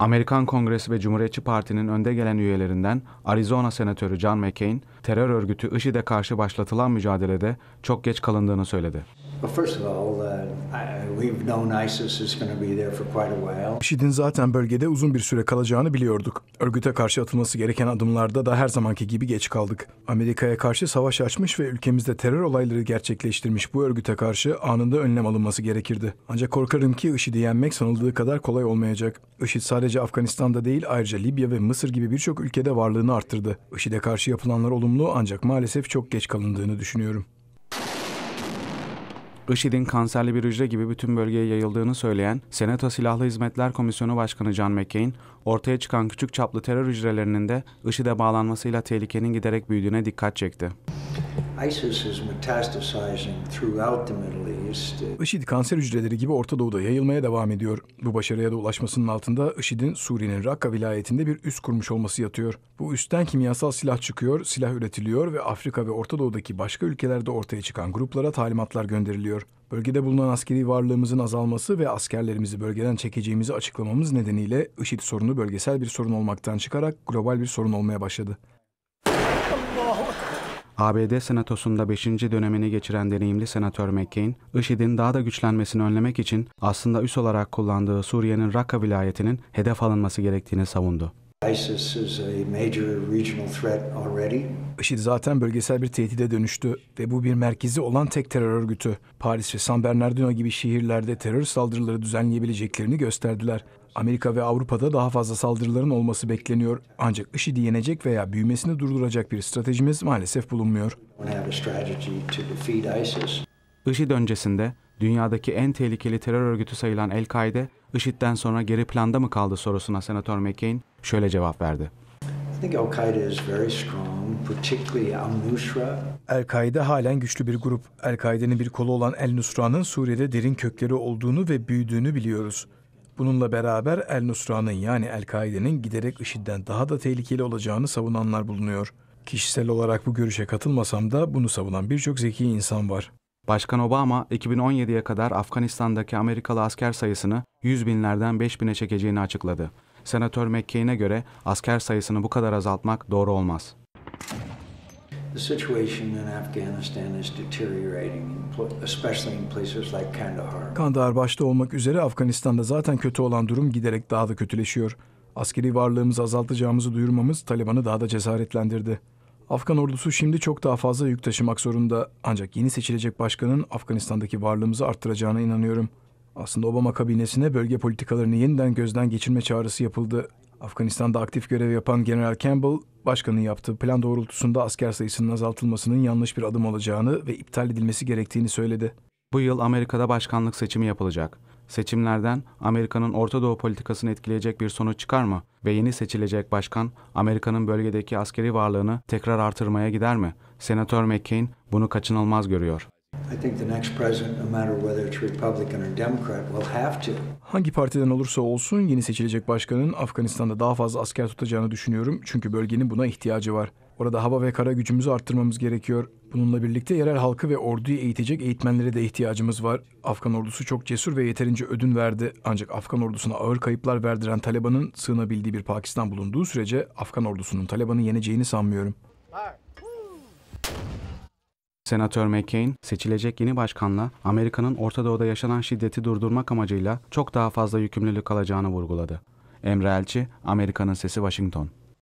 Amerikan Kongresi ve Cumhuriyetçi Parti'nin önde gelen üyelerinden Arizona Senatörü John McCain, terör örgütü IŞİD'e karşı başlatılan mücadelede çok geç kalındığını söyledi. Well, first of all, uh, we've known ISIS is going to be there for quite a while. IŞİD'in zaten bölgede uzun bir süre kalacağını biliyorduk. Örgüte karşı atılması gereken adımlarda da her zamanki gibi geç kaldık. Amerika'ya karşı savaş açmış ve ülkemizde terör olayları gerçekleştirmiş bu örgüte karşı anında önlem alınması gerekirdi. Ancak korkarım ki IŞİD'i yenmek sanıldığı kadar kolay olmayacak. IŞİD sadece Afganistan'da değil ayrıca Libya ve Mısır gibi birçok ülkede varlığını arttırdı. IŞİD'e karşı yapılanlar olumlu ancak maalesef çok geç kalındığını düşünüyorum. IŞİD'in kanserli bir hücre gibi bütün bölgeye yayıldığını söyleyen Senato Silahlı Hizmetler Komisyonu Başkanı John McCain, ortaya çıkan küçük çaplı terör hücrelerinin de IŞİD'e bağlanmasıyla tehlikenin giderek büyüdüğüne dikkat çekti. IŞİD kanser hücreleri gibi Orta Doğu'da yayılmaya devam ediyor. Bu başarıya da ulaşmasının altında IŞİD'in Suriye'nin Rakka vilayetinde bir üs kurmuş olması yatıyor. Bu üstten kimyasal silah çıkıyor, silah üretiliyor ve Afrika ve Orta Doğu'daki başka ülkelerde ortaya çıkan gruplara talimatlar gönderiliyor. Bölgede bulunan askeri varlığımızın azalması ve askerlerimizi bölgeden çekeceğimizi açıklamamız nedeniyle IŞİD sorunu bölgesel bir sorun olmaktan çıkarak global bir sorun olmaya başladı. ABD Senatosu'nda 5. dönemini geçiren deneyimli Senatör McCain, IŞİD'in daha da güçlenmesini önlemek için aslında üs olarak kullandığı Suriye'nin Rakka vilayetinin hedef alınması gerektiğini savundu. IŞİD zaten bölgesel bir tehdide dönüştü ve bu bir merkezi olan tek terör örgütü. Paris ve San Bernardino gibi şehirlerde terör saldırıları düzenleyebileceklerini gösterdiler. Amerika ve Avrupa'da daha fazla saldırıların olması bekleniyor. Ancak IŞİD'i yenecek veya büyümesini durduracak bir stratejimiz maalesef bulunmuyor. IŞİD öncesinde dünyadaki en tehlikeli terör örgütü sayılan El-Kaide, IŞİD'den sonra geri planda mı kaldı sorusuna Senatör McCain şöyle cevap verdi. El-Kaide halen güçlü bir grup. El-Kaide'nin bir kolu olan El-Nusra'nın Suriye'de derin kökleri olduğunu ve büyüdüğünü biliyoruz. Bununla beraber El Nusra'nın yani El-Kaide'nin giderek IŞİD'den daha da tehlikeli olacağını savunanlar bulunuyor. Kişisel olarak bu görüşe katılmasam da bunu savunan birçok zeki insan var. Başkan Obama 2017'ye kadar Afganistan'daki Amerikalı asker sayısını 100 binlerden 5 bine çekeceğini açıkladı. Senatör McCain'e göre asker sayısını bu kadar azaltmak doğru olmaz. The situation in Afghanistan is deteriorating, especially in places like Kandahar. Kandahar başta olmak üzere Afganistan'da zaten kötü olan durum giderek daha da kötüleşiyor. Askeri varlığımızı azaltacağımızı duyurmamız Taliban'ı daha da cesaretlendirdi. Afgan ordusu şimdi çok daha fazla yük taşımak zorunda. Ancak yeni seçilecek başkanın Afganistan'daki varlığımızı arttıracağına inanıyorum. Aslında Obama kabinesine bölge politikalarını yeniden gözden geçirme çağrısı yapıldı. Afganistan'da aktif görev yapan General Campbell, başkanın yaptığı plan doğrultusunda asker sayısının azaltılmasının yanlış bir adım olacağını ve iptal edilmesi gerektiğini söyledi. Bu yıl Amerika'da başkanlık seçimi yapılacak. Seçimlerden Amerika'nın Orta Doğu politikasını etkileyecek bir sonuç çıkar mı ve yeni seçilecek başkan Amerika'nın bölgedeki askeri varlığını tekrar artırmaya gider mi? Senatör McCain bunu kaçınılmaz görüyor. I think the next president, no matter whether it's Republican or Democrat, will have to. Hangi partiden olursa olsun yeni seçilecek başkanın Afganistan'da daha fazla asker tutacağını düşünüyorum çünkü bölgenin buna ihtiyacı var. Orada hava ve kara gücümüzü arttırmamız gerekiyor. Bununla birlikte yerel halkı ve orduyu eğitecek eğitmenlere de ihtiyacımız var. Afgan ordusu çok cesur ve yeterince ödün verdi. Ancak Afgan ordusuna ağır kayıplar verdiren Taliban'ın sığınabildiği bir Pakistan bulunduğu sürece Afgan ordusunun Taliban'ı yeneceğini sanmıyorum. Hayır. Senatör McCain, seçilecek yeni başkanla Amerika'nın Orta Doğu'da yaşanan şiddeti durdurmak amacıyla çok daha fazla yükümlülük alacağını vurguladı. Emre Elçi, Amerika'nın Sesi Washington.